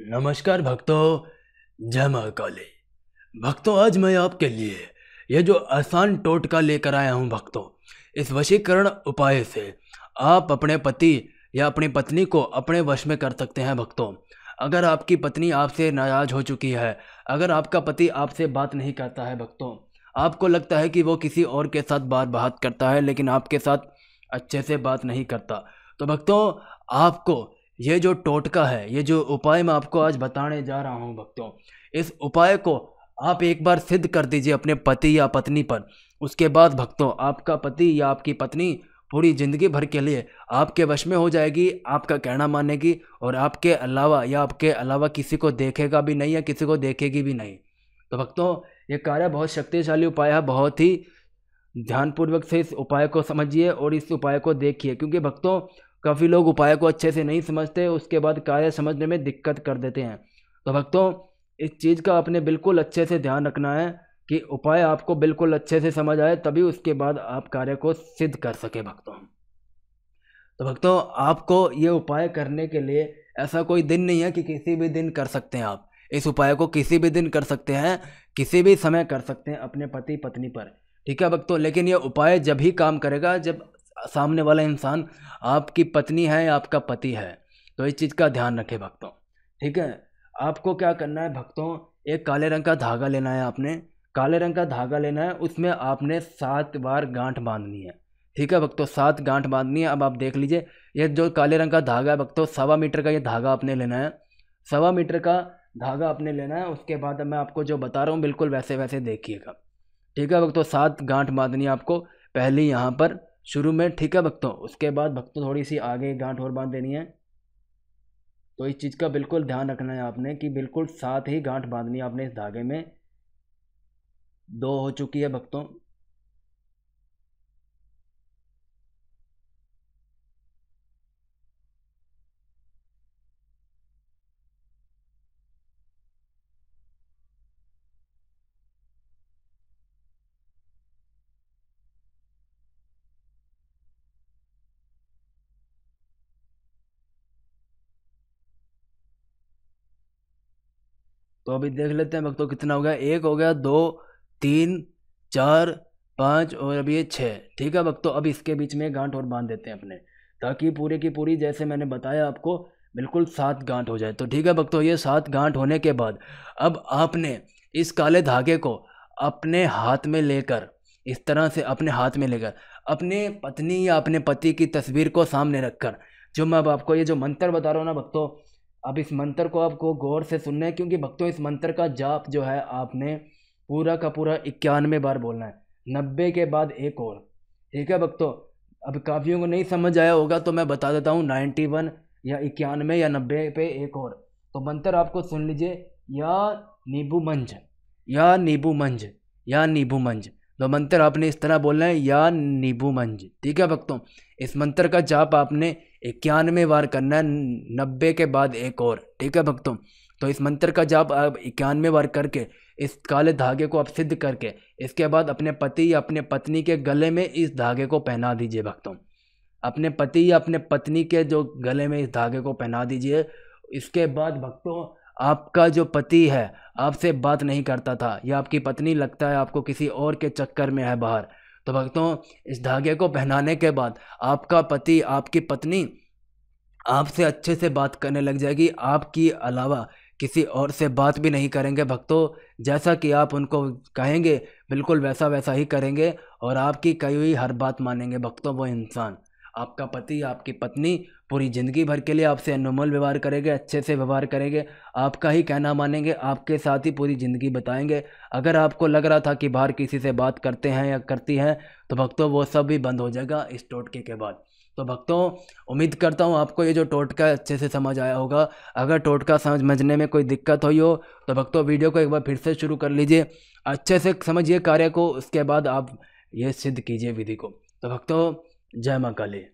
नमस्कार भक्तों जय महाकाली भक्तों आज मैं आपके लिए यह जो आसान टोटका लेकर आया हूँ भक्तों इस वशीकरण उपाय से आप अपने पति या अपनी पत्नी को अपने वश में कर सकते हैं भक्तों अगर आपकी पत्नी आपसे नाराज हो चुकी है अगर आपका पति आपसे बात नहीं करता है भक्तों आपको लगता है कि वो किसी और के साथ बात बात करता है लेकिन आपके साथ अच्छे से बात नहीं करता तो भक्तों आपको ये जो टोटका है ये जो उपाय मैं आपको आज बताने जा रहा हूँ भक्तों इस उपाय को आप एक बार सिद्ध कर दीजिए अपने पति या पत्नी पर उसके बाद भक्तों आपका पति या आपकी पत्नी पूरी ज़िंदगी भर के लिए आपके वश में हो जाएगी आपका कहना मानेगी और आपके अलावा या आपके अलावा किसी को देखेगा भी नहीं या किसी को देखेगी भी नहीं तो भक्तों ये कार्य बहुत शक्तिशाली उपाय है बहुत ही ध्यानपूर्वक से इस उपाय को समझिए और इस उपाय को देखिए क्योंकि भक्तों काफ़ी लोग उपाय को अच्छे से नहीं समझते उसके बाद कार्य समझने में दिक्कत कर देते हैं तो भक्तों इस चीज़ का आपने बिल्कुल अच्छे से ध्यान रखना है कि उपाय आपको बिल्कुल अच्छे से समझ आए तभी उसके बाद आप कार्य को सिद्ध कर सके भक्तों तो भक्तों आपको ये उपाय करने के लिए ऐसा कोई दिन नहीं है कि किसी भी दिन कर सकते हैं आप इस उपाय को किसी भी दिन कर सकते हैं किसी भी समय कर सकते हैं अपने पति पत्नी पर ठीक है भक्तों लेकिन यह उपाय जब ही काम करेगा जब सामने वाला इंसान आपकी पत्नी है या आपका पति है तो इस चीज़ का ध्यान रखें भक्तों ठीक है आपको क्या करना है भक्तों एक काले रंग का धागा लेना है आपने काले रंग का धागा लेना है उसमें आपने सात बार गांठ बांधनी है ठीक है भक्तों सात गांठ बांधनी है अब आप देख लीजिए ये जो काले रंग का धागा है भक्तों सवा मीटर का ये धागा आपने लेना है सवा मीटर का धागा आपने लेना है उसके बाद मैं आपको जो बता रहा हूँ बिल्कुल वैसे वैसे देखिएगा ठीक है भक्तों सात गांठ बांधनी है आपको पहली यहाँ पर शुरू में ठीक है भक्तों उसके बाद भक्तों थोड़ी सी आगे गांठ और बांध देनी है तो इस चीज़ का बिल्कुल ध्यान रखना है आपने कि बिल्कुल साथ ही गांठ बांधनी है आपने इस धागे में दो हो चुकी है भक्तों तो अभी देख लेते हैं भक्तों कितना हो गया एक हो गया दो तीन चार पाँच और अभी ये छः ठीक है भक्तों अब इसके बीच में गांठ और बांध देते हैं अपने ताकि पूरी की पूरी जैसे मैंने बताया आपको बिल्कुल सात गांठ हो जाए तो ठीक है भक्तों ये सात गांठ होने के बाद अब आपने इस काले धागे को अपने हाथ में लेकर इस तरह से अपने हाथ में लेकर अपने पत्नी या अपने पति की तस्वीर को सामने रखकर जो मैं अब आपको ये जो मंत्र बता रहा हूँ ना भक्तों अब इस मंत्र को आपको गौर से सुनना है क्योंकि भक्तों इस मंत्र का जाप जो है आपने पूरा का पूरा इक्यानवे बार बोलना है नब्बे के बाद एक और ठीक है भक्तों अब काफ़ियों को नहीं समझ आया होगा तो मैं बता देता हूँ नाइन्टी वन या इक्यानवे या नब्बे पे एक और तो मंत्र आपको सुन लीजिए या मंज या मंज या मंज तो मंत्र आपने इस तरह बोलना है या मंज ठीक है भक्तों इस मंत्र का जाप आपने इक्यानवे बार करना है नब्बे के बाद एक और ठीक है भक्तों तो इस मंत्र का जाप आप इक्यानवे बार करके इस काले धागे को आप सिद्ध करके इसके बाद अपने पति या अपने पत्नी के गले में इस धागे को पहना दीजिए भक्तों अपने पति या अपने पत्नी के जो गले में इस धागे को पहना दीजिए इसके बाद भक्तों आपका जो पति है आपसे बात नहीं करता था या आपकी पत्नी लगता है आपको किसी और के चक्कर में है बाहर तो भक्तों इस धागे को पहनाने के बाद आपका पति आपकी पत्नी आपसे अच्छे से बात करने लग जाएगी आपकी अलावा किसी और से बात भी नहीं करेंगे भक्तों जैसा कि आप उनको कहेंगे बिल्कुल वैसा वैसा ही करेंगे और आपकी कई हुई हर बात मानेंगे भक्तों वो इंसान आपका पति आपकी पत्नी पूरी ज़िंदगी भर के लिए आपसे अनुमल व्यवहार करेंगे अच्छे से व्यवहार करेंगे आपका ही कहना मानेंगे आपके साथ ही पूरी ज़िंदगी बताएंगे अगर आपको लग रहा था कि बाहर किसी से बात करते हैं या करती हैं तो भक्तों वो सब भी बंद हो जाएगा इस टोटके के बाद तो भक्तों उम्मीद करता हूँ आपको ये जो टोटका अच्छे से समझ आया होगा अगर टोटका समझने में कोई दिक्कत हुई हो तो भक्तों वीडियो को एक बार फिर से शुरू कर लीजिए अच्छे से समझिए कार्य को उसके बाद आप ये सिद्ध कीजिए विधि को तो भक्तों जय मां काली